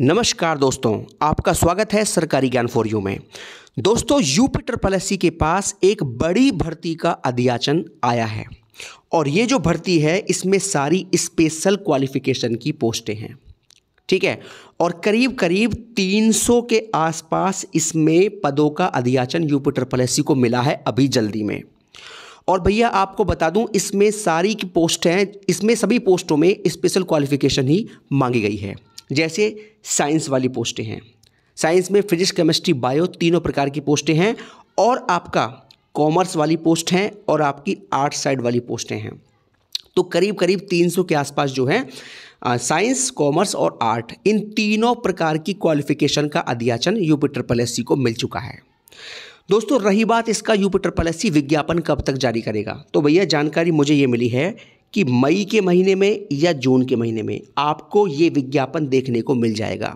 नमस्कार दोस्तों आपका स्वागत है सरकारी ज्ञान फॉर यू में दोस्तों यूपीटर पलेसी के पास एक बड़ी भर्ती का अध्याचन आया है और ये जो भर्ती है इसमें सारी स्पेशल क्वालिफिकेशन की पोस्टें हैं ठीक है और करीब करीब 300 के आसपास इसमें पदों का अध्याचन यूपिटर ट्रिपल को मिला है अभी जल्दी में और भैया आपको बता दूं इसमें सारी की पोस्ट हैं इसमें सभी पोस्टों में स्पेशल क्वालिफिकेशन ही मांगी गई है जैसे साइंस वाली पोस्टें हैं साइंस में फिजिक्स केमिस्ट्री बायो तीनों प्रकार की पोस्टें हैं और आपका कॉमर्स वाली पोस्ट हैं और आपकी आर्ट साइड वाली पोस्टें हैं तो करीब करीब 300 के आसपास जो है साइंस कॉमर्स और आर्ट इन तीनों प्रकार की क्वालिफिकेशन का अध्याचन ट्रिपल एस को मिल चुका है दोस्तों रही बात इसका यूपिटर पॉलिसी विज्ञापन कब तक जारी करेगा तो भैया जानकारी मुझे ये मिली है कि मई के महीने में या जून के महीने में आपको ये विज्ञापन देखने को मिल जाएगा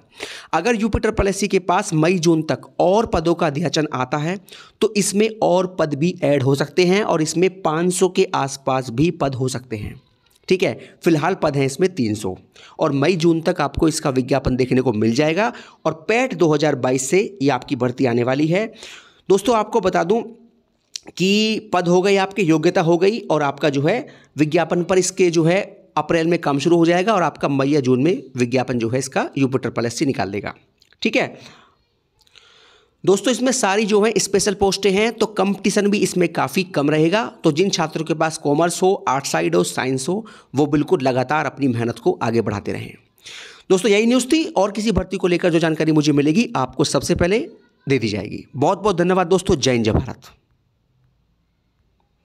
अगर यूपिटर पॉलिसी के पास मई जून तक और पदों का अध्याचन आता है तो इसमें और पद भी ऐड हो सकते हैं और इसमें 500 के आसपास भी पद हो सकते हैं ठीक है फिलहाल पद हैं इसमें 300 और मई जून तक आपको इसका विज्ञापन देखने को मिल जाएगा और पैट 2022 से ये आपकी भर्ती आने वाली है दोस्तों आपको बता दूं कि पद हो गई आपकी योग्यता हो गई और आपका जो है विज्ञापन पर इसके जो है अप्रैल में काम शुरू हो जाएगा और आपका मई या जून में विज्ञापन जो है इसका यूपिटर प्लस से निकाल देगा ठीक है दोस्तों इसमें सारी जो है स्पेशल पोस्टें हैं तो कंपटीशन भी इसमें काफ़ी कम रहेगा तो जिन छात्रों के पास कॉमर्स हो आर्ट साइड हो साइंस हो वो बिल्कुल लगातार अपनी मेहनत को आगे बढ़ाते रहें दोस्तों यही न्यूज़ थी और किसी भर्ती को लेकर जो जानकारी मुझे मिलेगी आपको सबसे पहले दे दी जाएगी बहुत बहुत धन्यवाद दोस्तों जय हिंद जय भारत